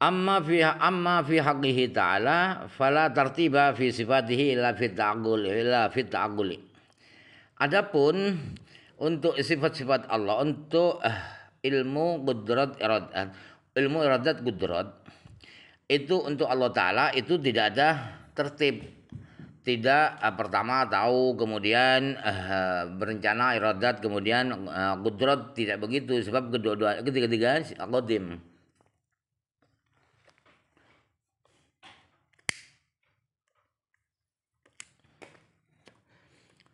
Amma fi amma fi haqqihi ta'ala fala tartiba fi sifatihi la fi ta'qul la fi Adapun untuk sifat-sifat Allah untuk eh, ilmu qudrat iradat, eh, ilmu iradat qudrat itu untuk Allah taala itu tidak ada tertib. Tidak eh, pertama tahu kemudian eh, berencana iradat kemudian eh, qudrat tidak begitu sebab kedua-dua ketiga-tiga qadim.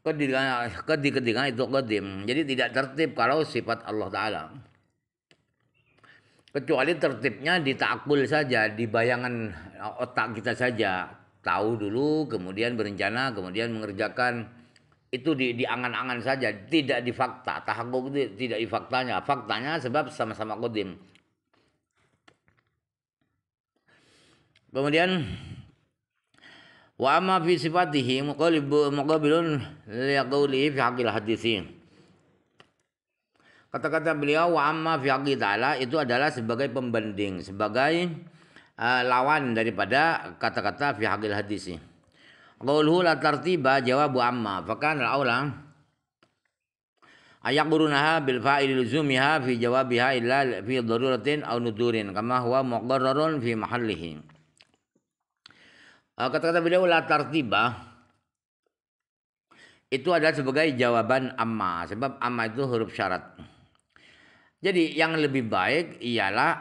ketika itu kedim Jadi tidak tertib kalau sifat Allah taala. Kecuali tertibnya di takul saja, di bayangan otak kita saja. Tahu dulu, kemudian berencana, kemudian mengerjakan itu di, diangan angan saja, tidak di fakta. Tahakuk itu tidak di faktanya. Faktanya sebab sama-sama kodim Kemudian Wa amma fi sifatihi muqabilun liqaulihi fi haqil hadisin. Kata-kata beliau wa amma fi haqil ta'ala itu adalah sebagai pembanding, sebagai uh, lawan daripada kata-kata fi haqil hadithi. Qawluhu la tartiba jawabu amma fakan al ayak burunaha bil fa'il luzumiha fi jawabiha illa fi daruratin au nudurin kama huwa muqarrarun fi mahallihin. Eh, kata-kata beliau la tartiba itu adalah sebagai jawaban amma sebab amma itu huruf syarat. Jadi yang lebih baik ialah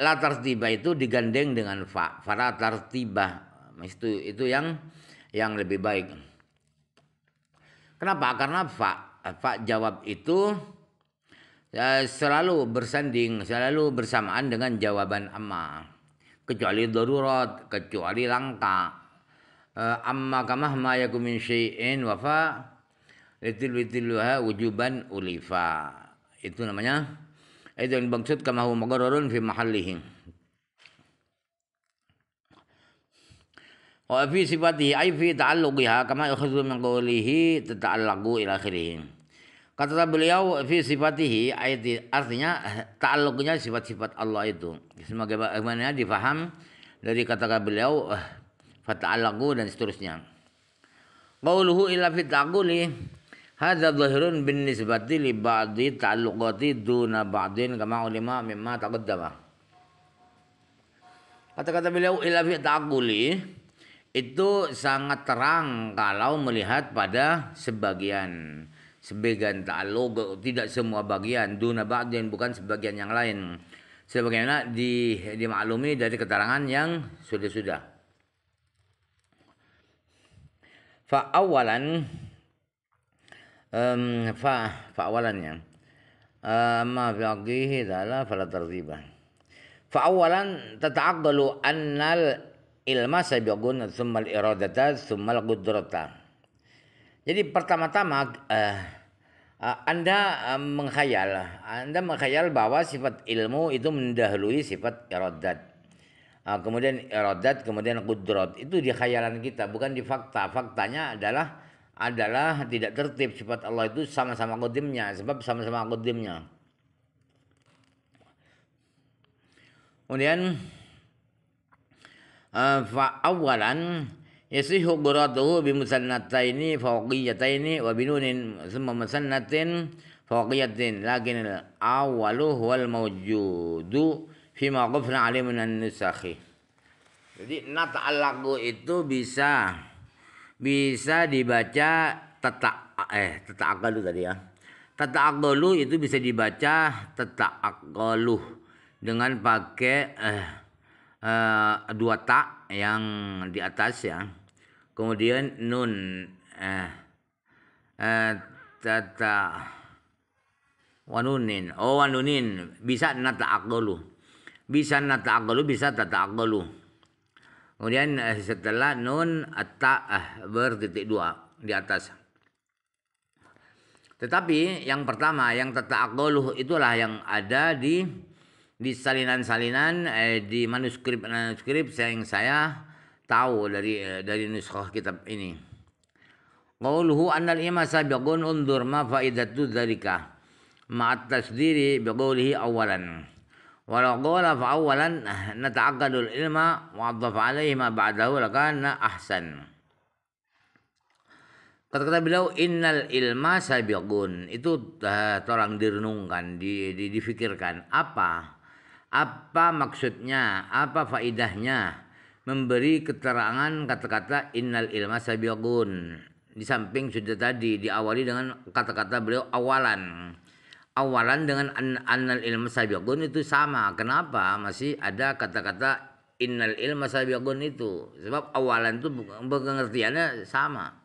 la tartiba itu digandeng dengan fa. fara tartiba itu itu yang yang lebih baik. Kenapa? Karena fa fa jawab itu eh, selalu bersanding, selalu bersamaan dengan jawaban amma kecuali darurat kecuali langka eh, amma kamah ma yakum min syai'in wafa litil witiluha wujuban ulifa itu namanya itu yang dimaksud kamah huwa maghrarun fi mahalihin, wa fi sifatihi ay fi ta'alluqiha kama yakhudhu min qawlihi tata'allaqu ila Kata beliau fi sifatihi ayat artinya ta'alluqnya sifat-sifat Allah itu. Sebagaimana difaham dari kata-kata beliau fata'allaqu dan seterusnya. Qauluhu ila fi ta'quli hadza dhahirun bin nisbati li ba'dhi ta'alluqati duna ba'din kama ulama mimma taqaddama. Kata-kata beliau ila fi ta'quli itu sangat terang kalau melihat pada sebagian sebagian ta'alluq tidak semua bagian duna ba'din bukan sebagian yang lain sebagaimana di dimaklumi dari keterangan yang sudah-sudah fa awalan um, fa fa awalannya ma fi aqdihi fala tarziba fa awalan dulu annal ilma sabiqun thumma al iradata thumma al jadi pertama-tama uh, uh, Anda uh, menghayal, Anda mengkhayal bahwa sifat ilmu itu mendahului sifat iradat. Uh, kemudian iradat, kemudian kudrot. Itu di khayalan kita, bukan di fakta. Faktanya adalah adalah tidak tertib sifat Allah itu sama-sama kodimnya sebab sama-sama kodimnya kemudian uh, fa awalan yasihu qira'atuhu bi musannataini fawqiyataini wa binunin summa musannatin fawqiyatin lakin al awalu wal mawjudu fi ma qafna alaihi minan nusakhi jadi nata'allaqu itu bisa bisa dibaca tata eh tata akalu tadi ya tata akalu itu bisa dibaca tata akalu dengan pakai eh, eh dua tak yang di atas ya kemudian nun eh, eh, tata wanunin oh wanunin bisa nata akdolu bisa nata akdolu bisa tata akdolu kemudian eh, setelah nun atta eh, bertitik dua di atas tetapi yang pertama yang tata akdolu itulah yang ada di di salinan-salinan eh, di manuskrip-manuskrip yang saya tahu dari eh, dari nuskah kitab ini. Qauluhu annal ima sabiqun undur ma faidatu dzalika ma'at tasdiri biqaulihi awalan. Walau qala fa awalan eh, nata'aqqadu al-ilma wa 'adhafa 'alayhi ma ba'dahu lakana ahsan. Kata-kata beliau innal ilma sabiqun itu uh, tolong direnungkan, di, di, difikirkan apa apa maksudnya, apa faidahnya memberi keterangan kata-kata innal ilma sabiqun. Di samping sudah tadi diawali dengan kata-kata beliau awalan. Awalan dengan an annal ilma sabiqun itu sama. Kenapa masih ada kata-kata innal ilma sabiqun itu? Sebab awalan itu pengertiannya sama.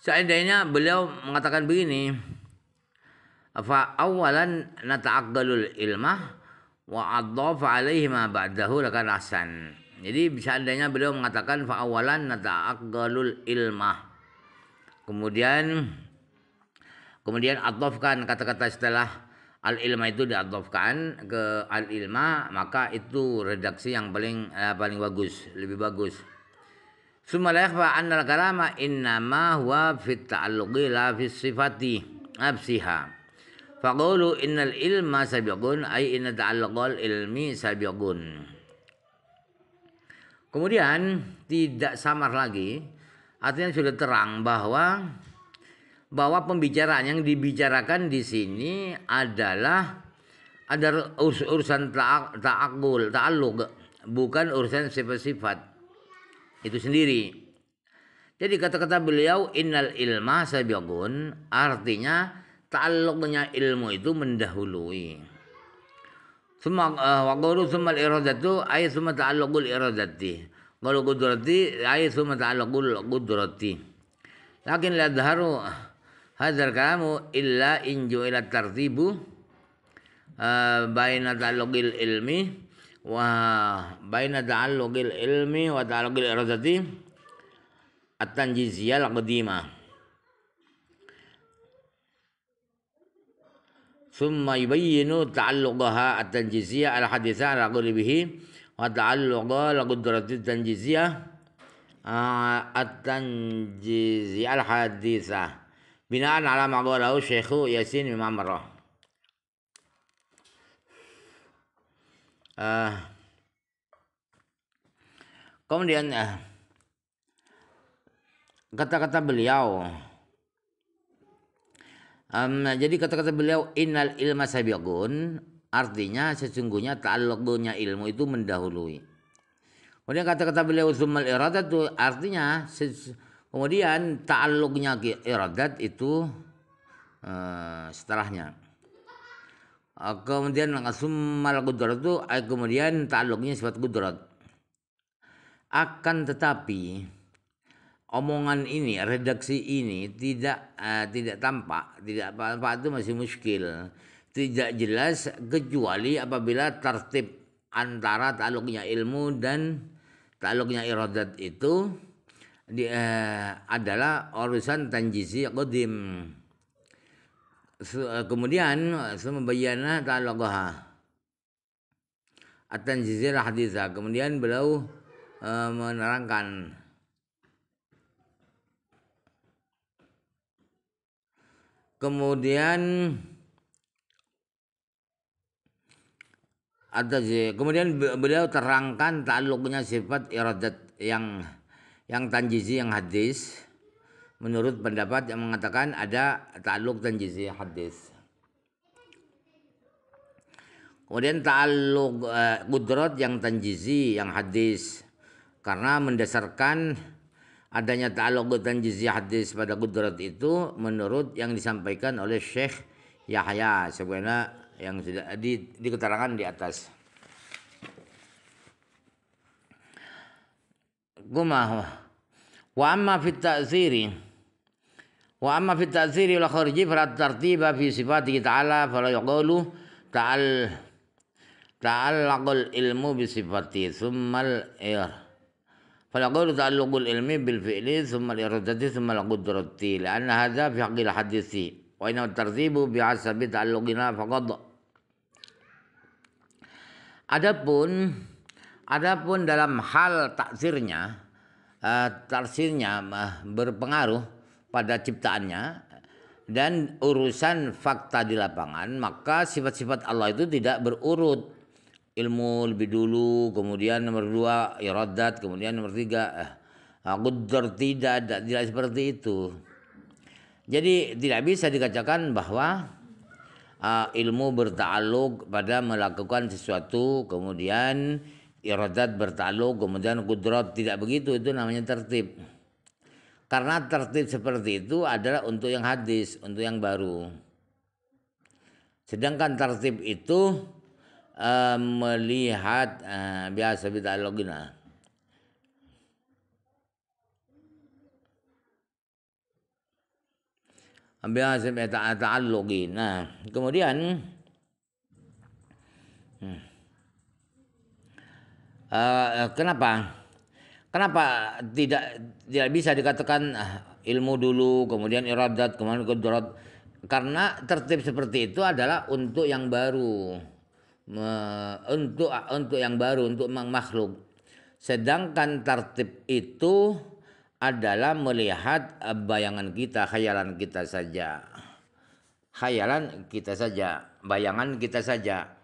Seandainya beliau mengatakan begini, fa awalan nata'aqqalul ilmah wa adzaf alaihi ma ba'dahu lakan ahsan. Jadi seandainya beliau mengatakan fa awalan nata'aqqalul ilmah. Kemudian kemudian adzafkan kata-kata setelah al ilma itu diadzafkan ke al ilma maka itu redaksi yang paling eh, paling bagus, lebih bagus. Summa la yakhfa anna al-kalama ma huwa fit ta'alluqi la fi sifati absiha. Faqulu innal ilma sabiqun ay inna ta'allaqal ilmi sabiqun. Kemudian tidak samar lagi artinya sudah terang bahwa bahwa pembicaraan yang dibicarakan di sini adalah ada urusan ta'akul, ta'alluq, bukan urusan sifat-sifat itu sendiri. Jadi kata-kata beliau innal ilma sabiqun artinya ta'alluqnya ilmu itu mendahului. semua eh, wa qawlu summa al-iradatu ay summa ta'alluqul iradati. Qawlu qudrati ay summa ta'alluqul qudrati. Lakin la dharu hadzal kalamu illa in ju'ila tartibu eh, baina ta'alluqil ilmi wa baina ta'alluqil ilmi wa ta'alluqil iradati at-tanjiziyah al-qadimah. ثم يبين تعلقها التنجيزية الحديثة على قلبه وتعلق القدرة التنجيزية آه، التنجيزية الحديثة بناء على ما قاله الشيخ ياسين بن عمره uh, kemudian kata-kata beliau Um, jadi kata-kata beliau innal ilma sabiqun artinya sesungguhnya ta'alluqnya ilmu itu mendahului. Kemudian kata-kata beliau summal iradat itu eh, artinya e, kemudian ta'alluqnya iradat itu uh, setelahnya. Uh, kemudian summal qudrat itu eh, kemudian ta'alluqnya sifat qudrat. Akan tetapi omongan ini, redaksi ini tidak uh, tidak tampak, tidak apa itu masih muskil, tidak jelas kecuali apabila tertib antara taluknya ilmu dan taluknya irodat itu di, uh, adalah urusan tanjisi kodim So, uh, eh, kemudian summa so, talaqaha. At-tanjizil Kemudian beliau uh, menerangkan kemudian ada kemudian beliau terangkan takluknya sifat iradat yang yang tanjizi yang hadis menurut pendapat yang mengatakan ada takluk tanjizi hadis kemudian takluk uh, kudrat yang tanjizi yang hadis karena mendasarkan adanya ta'alluq dan jizyah hadis pada kudrat itu menurut yang disampaikan oleh Syekh Yahya sebenarnya yang sudah di, di keterangan di atas. Gumah wa amma fit ta'ziri wa amma fit ta'ziri la kharji fa tartiba fi sifatih ta'ala la yaqulu ta'al ta'allaqul ilmu bi sifatih thumma al-ir فنقول تعلق العلم بالفعل ثم الإرادة ثم القدرة لأن هذا في حق الحديث وإنما الترتيب بحسب تعلقنا فقط Adapun adapun dalam hal taksirnya uh, eh, taksirnya uh, eh, berpengaruh pada ciptaannya dan urusan fakta di lapangan maka sifat-sifat Allah itu tidak berurut ilmu lebih dulu kemudian nomor dua iradat kemudian nomor tiga eh, aku tidak, tidak tidak seperti itu jadi tidak bisa dikatakan bahwa uh, ilmu bertaluk pada melakukan sesuatu kemudian iradat bertaluk kemudian kudrat tidak begitu itu namanya tertib karena tertib seperti itu adalah untuk yang hadis untuk yang baru sedangkan tertib itu Eh, melihat uh, biasa kita logina. Ah. Biasa kita login. Nah, kemudian hmm, eh, kenapa? Kenapa tidak tidak bisa dikatakan ah, ilmu dulu, kemudian iradat, kemudian kudrat? Karena tertib seperti itu adalah untuk yang baru untuk untuk yang baru untuk makhluk. Sedangkan tertib itu adalah melihat eh, bayangan kita, khayalan kita saja. Khayalan kita saja, bayangan kita saja.